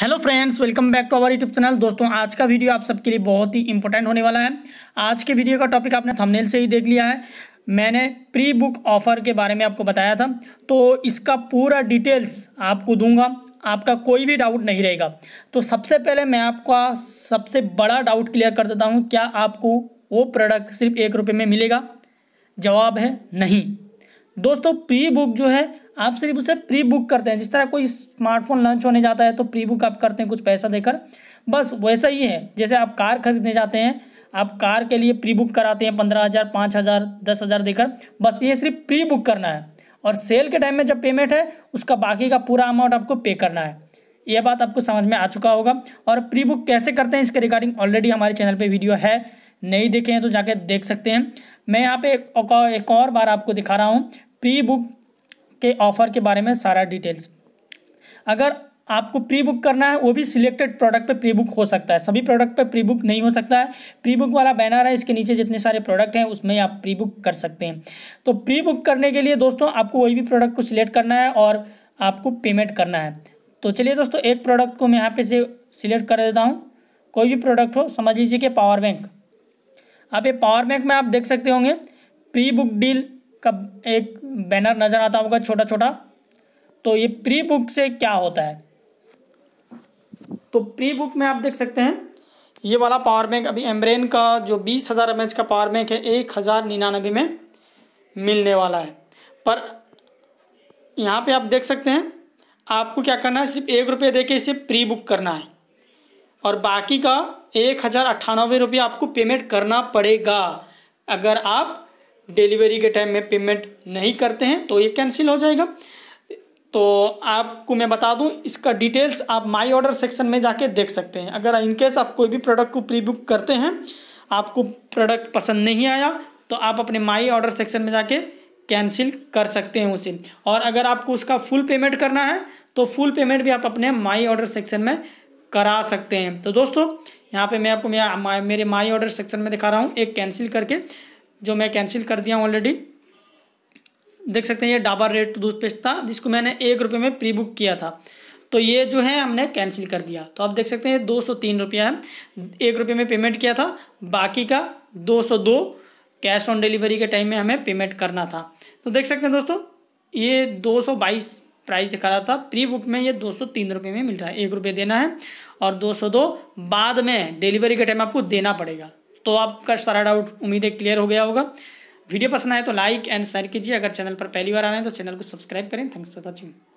hello friends welcome back to our YouTube channel दोस्तों आज का वीडियो आप सबके लिए बहुत ही इंपॉर्टेंट होने वाला है आज के वीडियो का टॉपिक आपने थंबनेल से ही देख लिया है मैंने प्री बुक ऑफ़र के बारे में आपको बताया था तो इसका पूरा डिटेल्स आपको दूंगा आपका कोई भी डाउट नहीं रहेगा तो सबसे पहले मैं आपका सबसे बड़ा डाउट क्लियर कर देता हूँ क्या आपको वो प्रोडक्ट सिर्फ एक रुपये में मिलेगा जवाब है नहीं दोस्तों प्री बुक जो है आप सिर्फ उसे प्री बुक करते हैं जिस तरह कोई स्मार्टफोन लॉन्च होने जाता है तो प्री बुक आप करते हैं कुछ पैसा देकर बस वैसा ही है जैसे आप कार खरीदने जाते हैं आप कार के लिए प्री बुक कराते हैं पंद्रह हज़ार पाँच हज़ार दस हज़ार देकर बस ये सिर्फ प्री बुक करना है और सेल के टाइम में जब पेमेंट है उसका बाकी का पूरा अमाउंट आपको पे करना है ये बात आपको समझ में आ चुका होगा और प्री बुक कैसे करते हैं इसके रिगार्डिंग ऑलरेडी हमारे चैनल पे वीडियो है नहीं देखे हैं तो जाके देख सकते हैं मैं यहाँ पे एक और बार आपको दिखा रहा हूँ प्री बुक के ऑफर के बारे में सारा डिटेल्स अगर आपको प्री बुक करना है वो भी सिलेक्टेड प्रोडक्ट पे प्री बुक हो सकता है सभी प्रोडक्ट पे प्री बुक नहीं हो सकता है प्री बुक वाला बैनर है इसके नीचे जितने सारे प्रोडक्ट हैं उसमें आप प्री बुक कर सकते हैं तो प्री बुक करने के लिए दोस्तों आपको वही भी प्रोडक्ट को सिलेक्ट करना है और आपको पेमेंट करना है तो चलिए दोस्तों एक प्रोडक्ट को मैं यहाँ पे से सिलेक्ट कर देता हूँ कोई भी प्रोडक्ट हो समझ लीजिए कि पावर बैंक अब ये पावर बैंक में आप देख सकते होंगे प्री बुक डील का एक बैनर नज़र आता होगा छोटा छोटा तो ये प्री बुक से क्या होता है तो प्री बुक में आप देख सकते हैं ये वाला पावर बैंक अभी एमब्रेन का जो बीस हज़ार एम का पावर बैंक है एक हज़ार निन्यानबे में मिलने वाला है पर यहाँ पे आप देख सकते हैं आपको क्या करना है सिर्फ एक रुपये दे के इसे प्री बुक करना है और बाकी का एक हज़ार अट्ठानबे रुपये आपको पेमेंट करना पड़ेगा अगर आप डिलीवरी के टाइम में पेमेंट नहीं करते हैं तो ये कैंसिल हो जाएगा तो आपको मैं बता दूं इसका डिटेल्स आप माय ऑर्डर सेक्शन में जाके देख सकते हैं अगर इनकेस आप कोई भी प्रोडक्ट को प्री बुक करते हैं आपको प्रोडक्ट पसंद नहीं आया तो आप अपने माई ऑर्डर सेक्शन में जाके कैंसिल कर सकते हैं उसे और अगर आपको उसका फुल पेमेंट करना है तो फुल पेमेंट भी आप अपने माई ऑर्डर सेक्शन में करा सकते हैं तो दोस्तों यहाँ पे मैं आपको मैं मेरे माई ऑर्डर सेक्शन में दिखा रहा हूँ एक कैंसिल करके जो मैं कैंसिल कर दिया हूँ ऑलरेडी देख सकते हैं ये डाबर रेड टूथपेस्ट था जिसको मैंने एक रुपये में प्री बुक किया था तो ये जो है हमने कैंसिल कर दिया तो आप देख सकते हैं दो सौ तीन रुपया है एक रुपये में पेमेंट किया था बाकी का दो सौ दो कैश ऑन डिलीवरी के टाइम में हमें पेमेंट करना था तो देख सकते हैं दोस्तों ये दो सौ बाईस प्राइस दिखा रहा था प्री बुक में ये दो सौ तीन रुपये में मिल रहा है एक रुपये देना है और दो सौ दो बाद में डिलीवरी के टाइम आपको देना पड़ेगा तो आपका सारा डाउट उम्मीद है क्लियर हो गया होगा वीडियो पसंद आए तो लाइक एंड शेयर कीजिए अगर चैनल पर पहली बार आ रहे हैं तो चैनल को सब्सक्राइब करें थैंक्स फॉर वॉचिंग